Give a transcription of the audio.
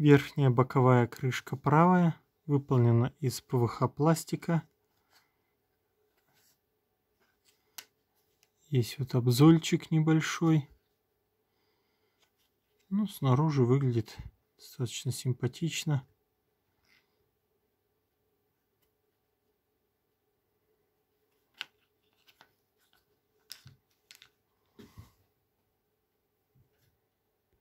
Верхняя боковая крышка правая выполнена из ПВХ пластика. Есть вот обзольчик небольшой. Ну, снаружи выглядит достаточно симпатично.